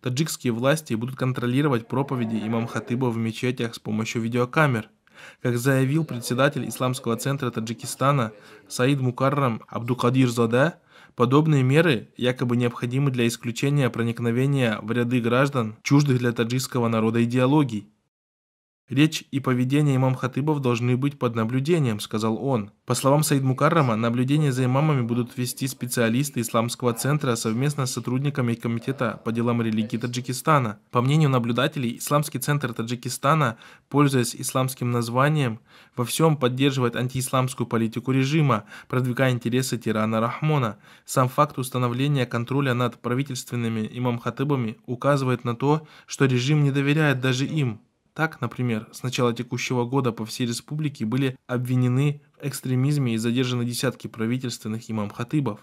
Таджикские власти будут контролировать проповеди имам Хатыба в мечетях с помощью видеокамер. Как заявил председатель Исламского центра Таджикистана Саид Мукаррам Абдукадир Зада, подобные меры якобы необходимы для исключения проникновения в ряды граждан, чуждых для таджикского народа идеологий. Речь и поведение имам Хатыбов должны быть под наблюдением, сказал он. По словам Саид Мукаррама, наблюдение за имамами будут вести специалисты Исламского центра совместно с сотрудниками Комитета по делам религии Таджикистана. По мнению наблюдателей, Исламский центр Таджикистана, пользуясь исламским названием, во всем поддерживает антиисламскую политику режима, продвигая интересы тирана Рахмона. Сам факт установления контроля над правительственными имам-хатыбами указывает на то, что режим не доверяет даже им. Так, например, с начала текущего года по всей республике были обвинены в экстремизме и задержаны десятки правительственных имам-хатыбов.